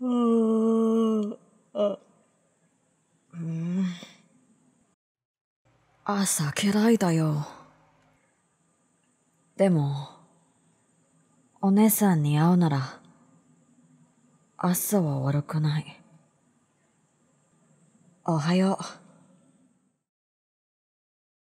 うーん。あ。ん。朝嫌いだよ。でも、お姉さんに会うなら、朝は悪くない。おはよう。